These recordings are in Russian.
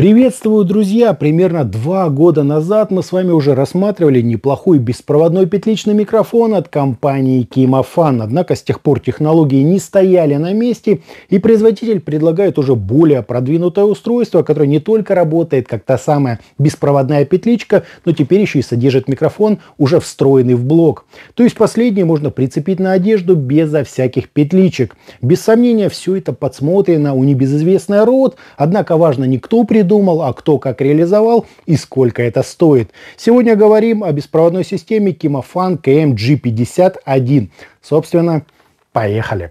Приветствую, друзья! Примерно два года назад мы с вами уже рассматривали неплохой беспроводной петличный микрофон от компании Kimofan. Однако с тех пор технологии не стояли на месте, и производитель предлагает уже более продвинутое устройство, которое не только работает как та самая беспроводная петличка, но теперь еще и содержит микрофон, уже встроенный в блок. То есть последний можно прицепить на одежду безо всяких петличек. Без сомнения, все это подсмотрено у небезызвестный рот, однако важно не кто придумал, придумал, а кто как реализовал и сколько это стоит. Сегодня говорим о беспроводной системе Kimofan KMG51. Собственно, поехали.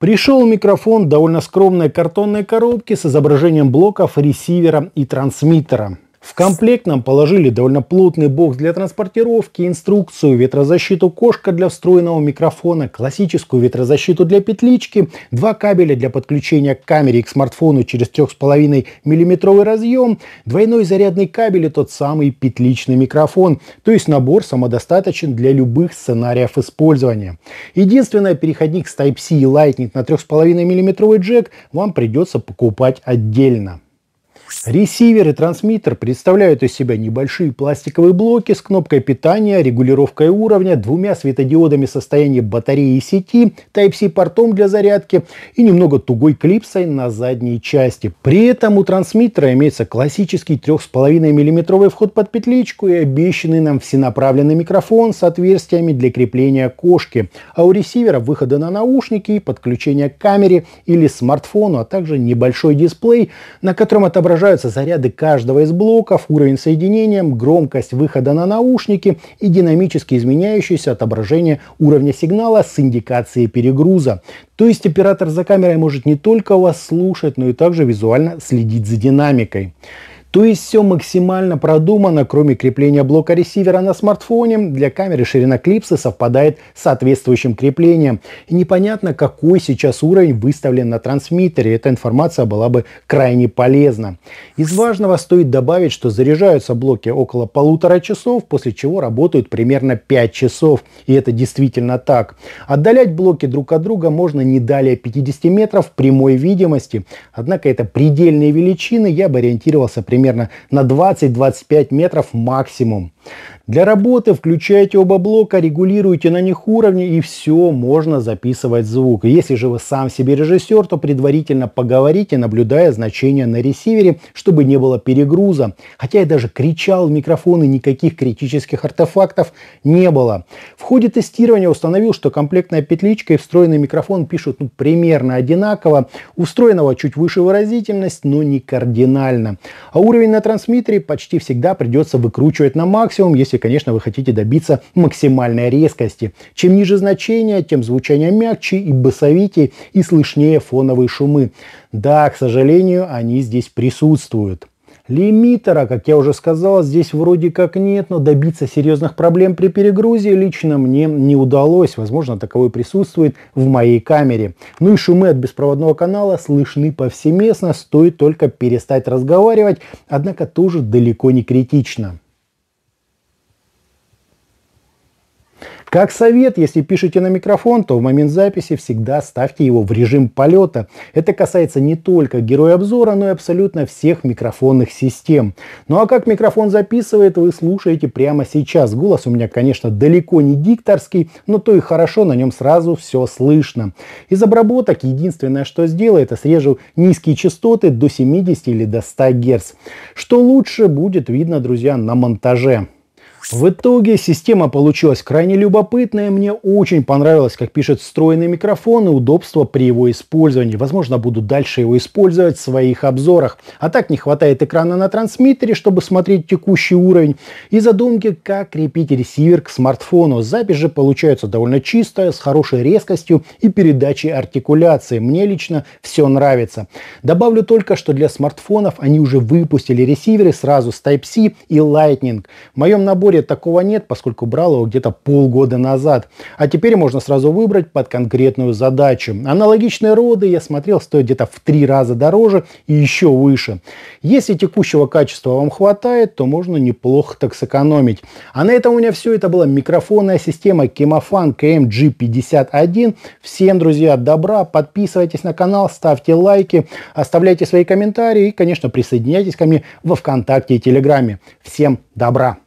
Пришел микрофон довольно скромной картонной коробки с изображением блоков ресивера и трансмиттера. В комплект нам положили довольно плотный бокс для транспортировки, инструкцию, ветрозащиту кошка для встроенного микрофона, классическую ветрозащиту для петлички, два кабеля для подключения к камере и к смартфону через 3,5 мм разъем, двойной зарядный кабель и тот самый петличный микрофон. То есть набор самодостаточен для любых сценариев использования. Единственное, переходник с Type-C и Lightning на 3,5 мм джек вам придется покупать отдельно. Ресивер и трансмиттер представляют из себя небольшие пластиковые блоки с кнопкой питания, регулировкой уровня, двумя светодиодами состояния батареи и сети, Type-C портом для зарядки и немного тугой клипсой на задней части. При этом у трансмиттера имеется классический 3,5 мм вход под петличку и обещанный нам всенаправленный микрофон с отверстиями для крепления кошки, а у ресивера выходы на наушники, подключение к камере или смартфону, а также небольшой дисплей, на котором отображается отображаются заряды каждого из блоков, уровень соединения, громкость выхода на наушники и динамически изменяющееся отображение уровня сигнала с индикацией перегруза. То есть оператор за камерой может не только вас слушать, но и также визуально следить за динамикой. То есть все максимально продумано, кроме крепления блока ресивера на смартфоне, для камеры ширина клипсы совпадает с соответствующим креплением. И непонятно, какой сейчас уровень выставлен на трансмиттере, эта информация была бы крайне полезна. Из важного стоит добавить, что заряжаются блоки около полутора часов, после чего работают примерно 5 часов, и это действительно так. Отдалять блоки друг от друга можно не далее 50 метров прямой видимости, однако это предельные величины, я бы ориентировался примерно примерно на 20-25 метров максимум. Для работы включайте оба блока, регулируйте на них уровни и все, можно записывать звук. Если же вы сам себе режиссер, то предварительно поговорите, наблюдая значения на ресивере, чтобы не было перегруза. Хотя я даже кричал в микрофон и никаких критических артефактов не было. В ходе тестирования установил, что комплектная петличка и встроенный микрофон пишут ну, примерно одинаково. У встроенного чуть выше выразительность, но не кардинально. А уровень на трансмиттере почти всегда придется выкручивать на максимум, если если, конечно, вы хотите добиться максимальной резкости. Чем ниже значение, тем звучание мягче и басовитее, и слышнее фоновые шумы. Да, к сожалению, они здесь присутствуют. Лимитера, как я уже сказал, здесь вроде как нет, но добиться серьезных проблем при перегрузе лично мне не удалось. Возможно, таковой присутствует в моей камере. Ну и шумы от беспроводного канала слышны повсеместно, стоит только перестать разговаривать, однако тоже далеко не критично. Как совет, если пишете на микрофон, то в момент записи всегда ставьте его в режим полета. Это касается не только героя обзора, но и абсолютно всех микрофонных систем. Ну а как микрофон записывает, вы слушаете прямо сейчас. Голос у меня, конечно, далеко не дикторский, но то и хорошо, на нем сразу все слышно. Из обработок единственное, что сделаю, это срежу низкие частоты до 70 или до 100 Гц. Что лучше будет видно, друзья, на монтаже. В итоге система получилась крайне любопытная. Мне очень понравилось, как пишет встроенный микрофон и удобство при его использовании. Возможно, буду дальше его использовать в своих обзорах. А так не хватает экрана на трансмиттере, чтобы смотреть текущий уровень. И задумки, как крепить ресивер к смартфону. Запись же получается довольно чистая, с хорошей резкостью и передачей артикуляции. Мне лично все нравится. Добавлю только, что для смартфонов они уже выпустили ресиверы сразу с Type-C и Lightning. В моем наборе более такого нет, поскольку брал его где-то полгода назад. А теперь можно сразу выбрать под конкретную задачу. Аналогичные роды я смотрел стоят где-то в три раза дороже и еще выше. Если текущего качества вам хватает, то можно неплохо так сэкономить. А на этом у меня все. Это была микрофонная система Кемофан KMG51. Всем, друзья, добра. Подписывайтесь на канал, ставьте лайки, оставляйте свои комментарии и, конечно, присоединяйтесь ко мне во Вконтакте и Телеграме. Всем добра!